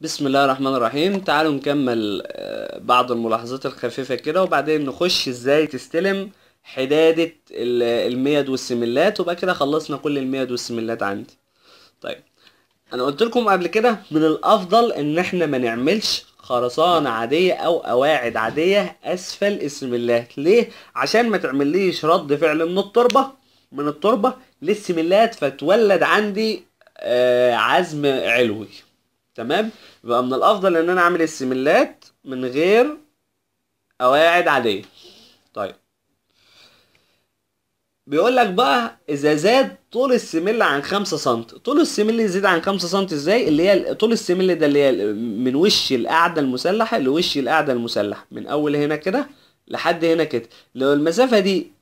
بسم الله الرحمن الرحيم تعالوا نكمل آه، بعض الملاحظات الخفيفة كده وبعدين نخش ازاي تستلم حدادة المياد والسملات وبقى كده خلصنا كل المياد والسملات عندي طيب انا قلت لكم قبل كده من الافضل ان احنا ما نعملش خرسانة عادية أو قواعد عادية أسفل السملات ليه؟ عشان ما تعمليش رد فعل من التربة من التربة للسملات فتولد عندي آه، عزم علوي تمام يبقى من الافضل ان انا اعمل السيميلات من غير قواعد عاديه طيب بيقول لك بقى اذا زاد طول السمل عن 5 سم طول السمل يزيد عن 5 سم ازاي اللي هي طول السمل ده اللي هي من وش القاعده المسلحه لوش القاعده المسلحه من اول هنا كده لحد هنا كده لو المسافه دي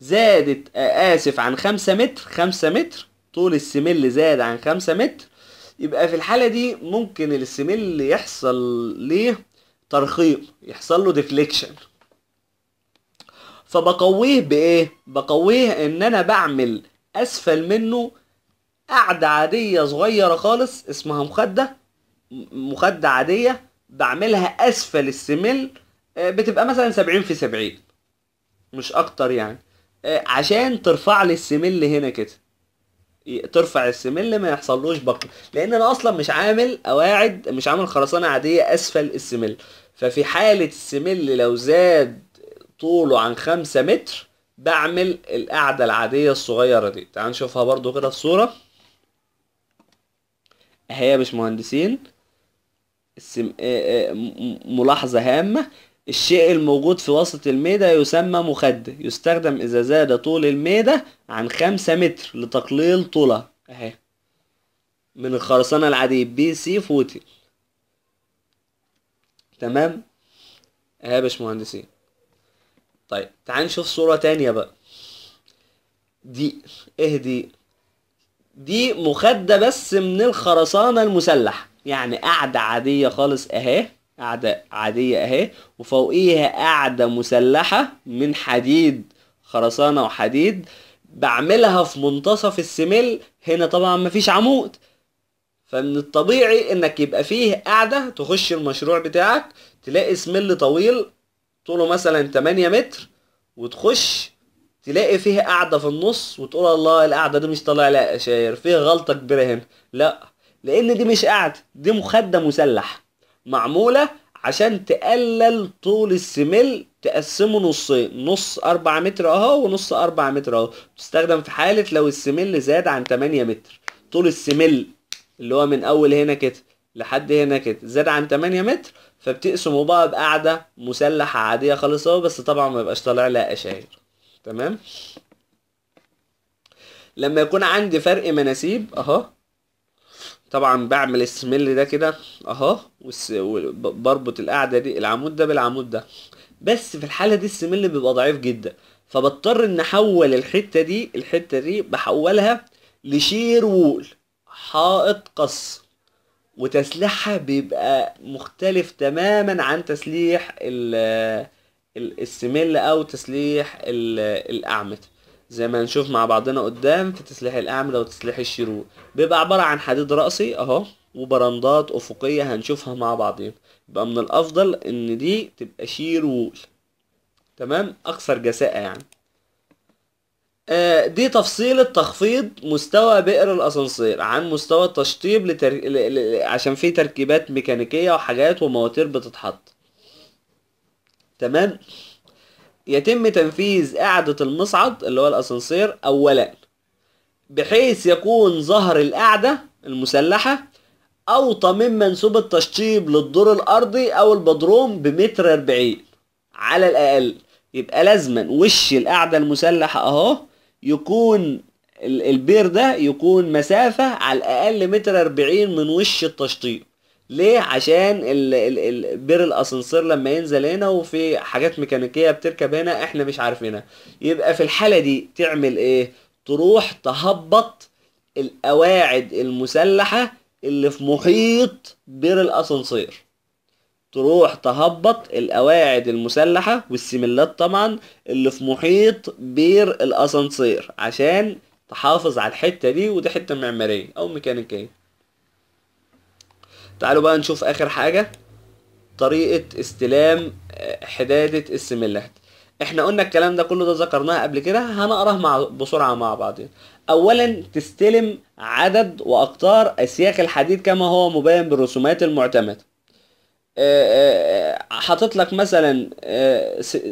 زادت اسف عن 5 متر 5 متر طول السمل زاد عن 5 متر يبقى في الحالة دي ممكن السميل يحصل ليه ترخيم يحصل له ديفليكشن فبقويه بايه بقويه ان انا بعمل اسفل منه قعدة عادية صغيرة خالص اسمها مخدة مخدة عادية بعملها اسفل السميل آه، بتبقى مثلا سبعين في سبعين مش اكتر يعني آه، عشان ترفع لي السميل هنا كده ترفع السمل ما يحصلوش بقر لان انا اصلا مش عامل قواعد مش عامل خرسانه عاديه اسفل السمل ففي حاله السمل لو زاد طوله عن خمسة متر بعمل القاعدة العادية الصغيرة دي تعال نشوفها برضو كده الصوره هي اهي يا باشمهندسين ملاحظة هامة الشيء الموجود في وسط الميدة يسمى مخدة يستخدم إذا زاد طول الميدة عن خمسة متر لتقليل طولها أهي من الخرسانة العادية بي سي فوتي تمام أهي يا باشمهندسين طيب تعال نشوف صورة تانية بقى دي إيه دي دي مخدة بس من الخرسانة المسلح يعني قاعدة عادية خالص أهي قاعدة عادية اهي وفوقيها قاعدة مسلحة من حديد خرسانة وحديد بعملها في منتصف السمل هنا طبعا مفيش عمود فمن الطبيعي انك يبقى فيه قاعدة تخش المشروع بتاعك تلاقي سمل طويل طوله مثلا 8 متر وتخش تلاقي فيه قاعدة في النص وتقول الله القاعدة دي مش طالع لها شاير فيها غلطة كبيرة هنا لا لان دي مش قاعدة دي مخدة مسلحه معمولة عشان تقلل طول السمل تقسمه نصين نص 4 متر اهو ونص 4 متر اهو بتستخدم في حالة لو السمل زاد عن 8 متر طول السمل اللي هو من اول هنا كده لحد هنا كده زاد عن 8 متر فبتقسموا بقى بقاعدة مسلحة عادية خالص اهو بس طبعا ما يبقاش طالع لها قشاير تمام لما يكون عندي فرق مناسيب اهو طبعا بعمل السميل ده كده اهو بربط القاعده دي العمود ده بالعمود ده بس في الحاله دي السميل بيبقى ضعيف جدا فبضطر ان احول الحته دي الحته دي بحولها لشير وول حائط قص وتسليحها بيبقى مختلف تماما عن تسليح السميل او تسليح الاعمده زي ما هنشوف مع بعضنا قدام في تسليح الأعمدة وتسليح الشروق بيبقى عبارة عن حديد رأسي أهو وبرندات أفقية هنشوفها مع بعضين يبقى من الأفضل إن دي تبقى شير وول تمام أكثر جساءة يعني آه دي تفصيلة تخفيض مستوى بئر الأسانسير عن مستوى التشطيب لتر... ل... ل... عشان في تركيبات ميكانيكية وحاجات ومواتير بتتحط تمام يتم تنفيذ قاعدة المصعد اللي هو الأسانسير أولا بحيث يكون ظهر القاعدة المسلحة أوطى من منسوب التشطيب للدور الأرضي أو البدروم بمتر 40 على الأقل يبقى لازما وش القاعدة المسلحة أهو يكون البير ده يكون مسافة على الأقل متر 40 من وش التشطيب ليه عشان ال ال ال بير الاسانسير لما ينزل هنا وفي حاجات ميكانيكيه بتركب هنا احنا مش عارفينها يبقى في الحاله دي تعمل ايه تروح تهبط القواعد المسلحه اللي في محيط بير الاسانسير تروح تهبط القواعد المسلحه والسملات طبعا اللي في محيط بير الاسانسير عشان تحافظ على الحته دي ودي حته معماريه او ميكانيكيه تعالوا بقى نشوف اخر حاجة طريقة استلام آه، حدادة السملات احنا قلنا الكلام ده كله ده ذكرناه قبل كده هنقراه مع بسرعة مع بعضين اولا تستلم عدد واقطار اسياخ الحديد كما هو مبين بالرسومات المعتمدة آه، آه، حاطط لك مثلا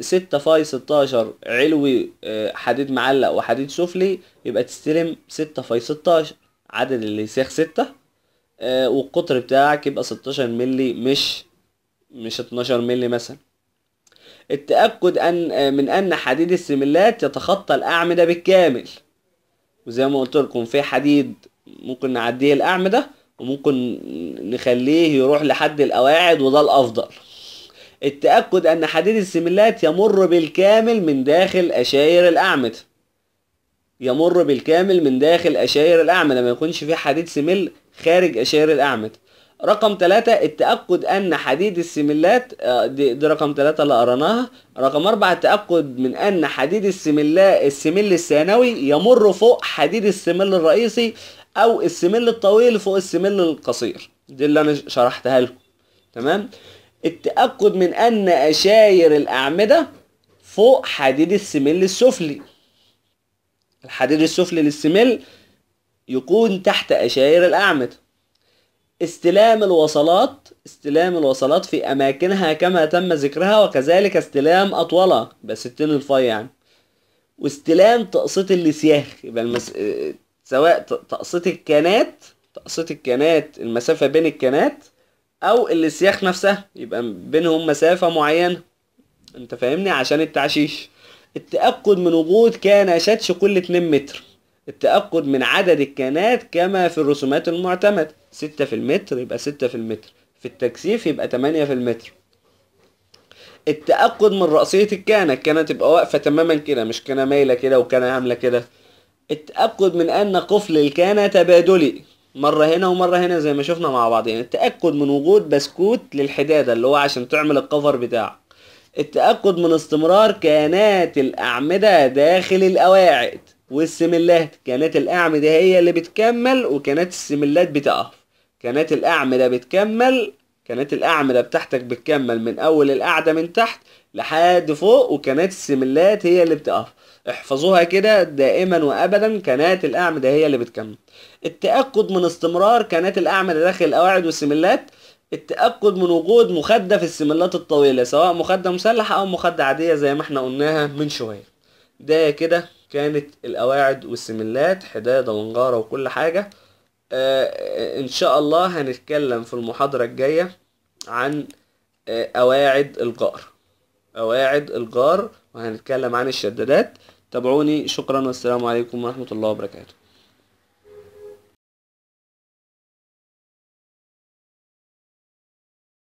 ستة فاي ستاشر علوي حديد معلق وحديد سفلي يبقى تستلم ستة فاي ستاشر عدد الاسياخ ستة آه، والقطر بتاعك يبقى 16 مللي مش مش 12 مللي مثلا التأكد أن آه، من أن حديد السملات يتخطى الأعمدة بالكامل وزي ما قلت لكم في حديد ممكن نعديه الأعمدة وممكن نخليه يروح لحد القواعد وده الأفضل التأكد أن حديد السملات يمر بالكامل من داخل أشاير الأعمدة يمر بالكامل من داخل أشاير الأعمدة ما يكونش في حديد سمل خارج أشاير الأعمدة رقم ثلاثة التأكد أن حديد السملات آه، دي, دي رقم ثلاثة اللي قرناها رقم أربعة التأكد من أن حديد السملا السمل الثانوي يمر فوق حديد السمل الرئيسي أو السمل الطويل فوق السمل القصير دي اللي أنا شرحتها لكم تمام التأكد من أن أشاير الأعمدة فوق حديد السمل السفلي الحديد السفلي للسمل يكون تحت أشاير الأعمدة استلام الوصلات استلام الوصلات في أماكنها كما تم ذكرها وكذلك استلام أطولها يبقى ستين الفاي يعني واستلام تقسيط السياخ يبقى المس... سواء تقسيط الكانات تقسيط الكانات المسافة بين الكانات أو السياخ نفسها يبقى بينهم مسافة معينة أنت فاهمني عشان التعشيش التأكد من وجود كان شتش كل 2 متر التأكد من عدد الكانات كما في الرسومات المعتمدة 6 في المتر يبقى 6 في المتر في التكثيف يبقى 8 في المتر التأكد من رأسية الكانة الكانة تبقى واقفة تماما كده مش كانة مايلة كده وكانة عاملة كده التأكد من أن قفل الكانة تبادلي مرة هنا ومرة هنا زي ما شفنا مع بعض يعني التأكد من وجود بسكوت للحدادة اللي هو عشان تعمل الكفر بتاعه التأكد من استمرار كيانات الأعمدة داخل القواعد والسملات كيانات الأعمدة هي اللي بتكمل وكيانات السملات بتقف كيانات الأعمدة بتكمل كيانات الأعمدة بتاعتك بتكمل من أول القعدة من تحت لحد فوق وكيانات السملات هي اللي بتقف احفظوها كده دائما وابدا كانت الاعمده هي اللي بتكمل التاكد من استمرار كانت الاعمده داخل القواعد والسملات التأكد من وجود مخدة في السملات الطويلة سواء مخدة مسلحة أو مخدة عادية زي ما احنا قلناها من شوية ده كده كانت القواعد والسملات حدادة ونجارة وكل حاجة آه،, آه إن شاء الله هنتكلم في المحاضرة الجاية عن آه قواعد الجار قواعد الجار وهنتكلم عن الشدادات تابعوني شكرا والسلام عليكم ورحمة الله وبركاته